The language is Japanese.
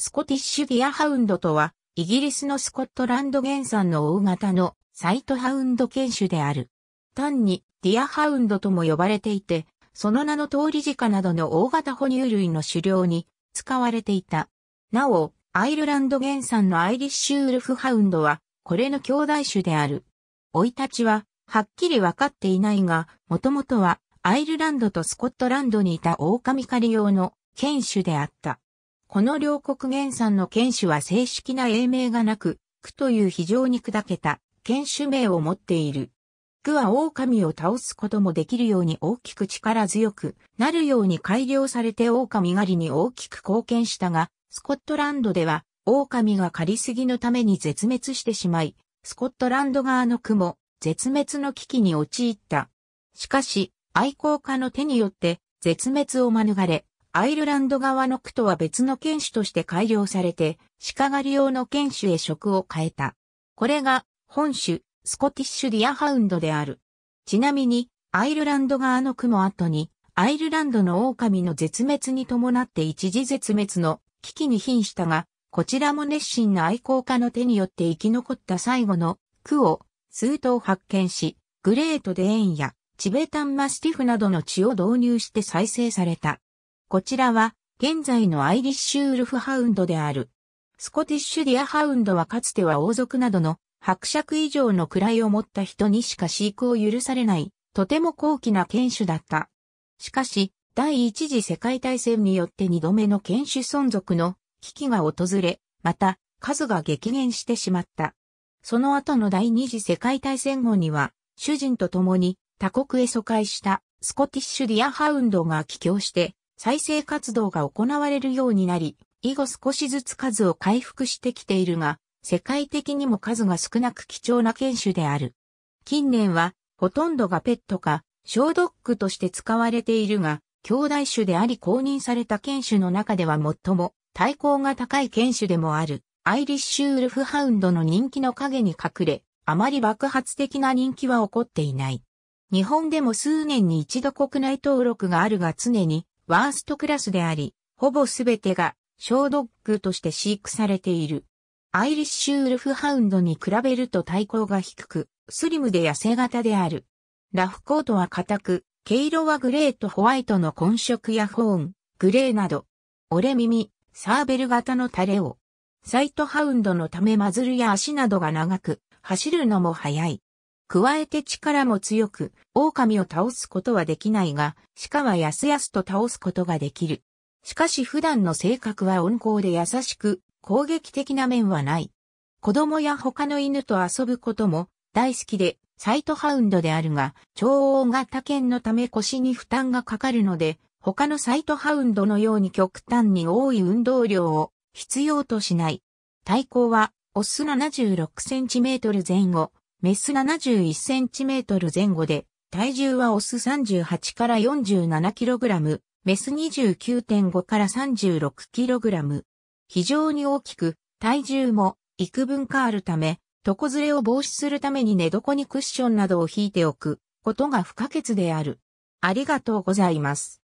スコティッシュディアハウンドとは、イギリスのスコットランド原産の大型のサイトハウンド犬種である。単にディアハウンドとも呼ばれていて、その名の通り鹿などの大型哺乳類の狩猟に使われていた。なお、アイルランド原産のアイリッシュウルフハウンドは、これの兄弟種である。老いたちは、はっきりわかっていないが、もともとは、アイルランドとスコットランドにいた狼狩り用の犬種であった。この両国原産の犬種は正式な英名がなく、区という非常に砕けた犬種名を持っている。区は狼を倒すこともできるように大きく力強くなるように改良されて狼狩りに大きく貢献したが、スコットランドでは狼が狩りすぎのために絶滅してしまい、スコットランド側の区も絶滅の危機に陥った。しかし、愛好家の手によって絶滅を免れ、アイルランド側の区とは別の剣種として改良されて、鹿狩り用の犬種へ職を変えた。これが、本種、スコティッシュディアハウンドである。ちなみに、アイルランド側の区も後に、アイルランドの狼の絶滅に伴って一時絶滅の危機に瀕したが、こちらも熱心な愛好家の手によって生き残った最後の区を数頭発見し、グレートデーンやチベタンマスティフなどの血を導入して再生された。こちらは、現在のアイリッシュウルフハウンドである。スコティッシュディアハウンドはかつては王族などの伯爵以上の位を持った人にしか飼育を許されない、とても高貴な犬種だった。しかし、第一次世界大戦によって二度目の犬種存続の危機が訪れ、また、数が激減してしまった。その後の第二次世界大戦後には、主人と共に他国へ疎開したスコティッシュディアハウンドが帰郷して、再生活動が行われるようになり、以後少しずつ数を回復してきているが、世界的にも数が少なく貴重な犬種である。近年は、ほとんどがペットか、小ドッグとして使われているが、兄弟種であり公認された犬種の中では最も対抗が高い犬種でもある、アイリッシュウルフハウンドの人気の陰に隠れ、あまり爆発的な人気は起こっていない。日本でも数年に一度国内登録があるが常にワーストクラスであり、ほぼすべてが小ドッグとして飼育されている。アイリッシュウルフハウンドに比べると体高が低く、スリムで痩せ型である。ラフコートは硬く、毛色はグレーとホワイトの混色やホーン、グレーなど。折れ耳、サーベル型のタレを。サイトハウンドのためマズルや足などが長く、走るのも速い。加えて力も強く、狼を倒すことはできないが、鹿はやすやすと倒すことができる。しかし普段の性格は温厚で優しく、攻撃的な面はない。子供や他の犬と遊ぶことも大好きで、サイトハウンドであるが、超大型犬のため腰に負担がかかるので、他のサイトハウンドのように極端に多い運動量を必要としない。体高は、オス 76cm 前後、メス71センチメートル前後で、体重はオス38から47キログラム、メス29.5から36キログラム。非常に大きく、体重も幾分かあるため、床ずれを防止するために寝床にクッションなどを引いておくことが不可欠である。ありがとうございます。